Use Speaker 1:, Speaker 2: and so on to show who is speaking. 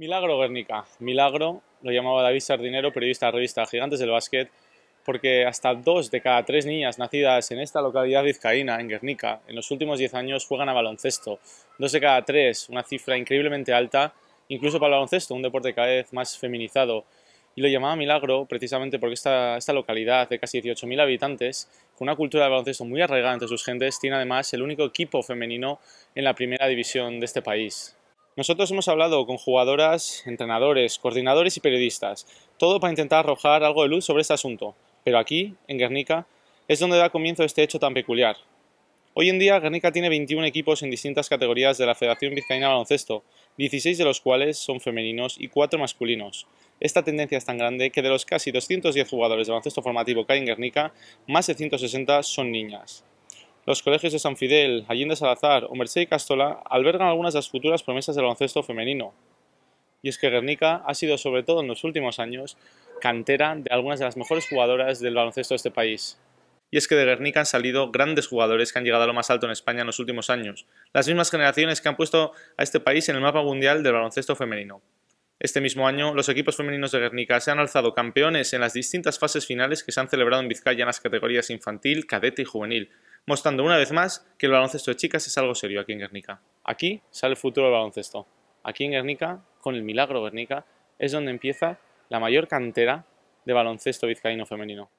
Speaker 1: Milagro Guernica. Milagro lo llamaba David Sardinero, periodista de la revista Gigantes del Básquet, porque hasta dos de cada tres niñas nacidas en esta localidad vizcaína, en Guernica, en los últimos diez años juegan a baloncesto. Dos de cada tres, una cifra increíblemente alta, incluso para el baloncesto, un deporte cada vez más feminizado. Y lo llamaba Milagro precisamente porque esta, esta localidad de casi 18.000 habitantes, con una cultura de baloncesto muy arraigada entre sus gentes, tiene además el único equipo femenino en la primera división de este país. Nosotros hemos hablado con jugadoras, entrenadores, coordinadores y periodistas, todo para intentar arrojar algo de luz sobre este asunto, pero aquí, en Guernica, es donde da comienzo este hecho tan peculiar. Hoy en día, Guernica tiene 21 equipos en distintas categorías de la Federación Vizcaína Baloncesto, 16 de los cuales son femeninos y 4 masculinos. Esta tendencia es tan grande que de los casi 210 jugadores de baloncesto formativo que hay en Guernica, más de 160 son niñas. Los colegios de San Fidel, Allende Salazar o Merced y Castola albergan algunas de las futuras promesas del baloncesto femenino. Y es que Guernica ha sido, sobre todo en los últimos años, cantera de algunas de las mejores jugadoras del baloncesto de este país. Y es que de Guernica han salido grandes jugadores que han llegado a lo más alto en España en los últimos años, las mismas generaciones que han puesto a este país en el mapa mundial del baloncesto femenino. Este mismo año, los equipos femeninos de Guernica se han alzado campeones en las distintas fases finales que se han celebrado en Vizcaya en las categorías infantil, cadete y juvenil, mostrando una vez más que el baloncesto de chicas es algo serio aquí en Guernica. Aquí sale el futuro del baloncesto. Aquí en Guernica, con el milagro Guernica, es donde empieza la mayor cantera de baloncesto vizcaíno femenino.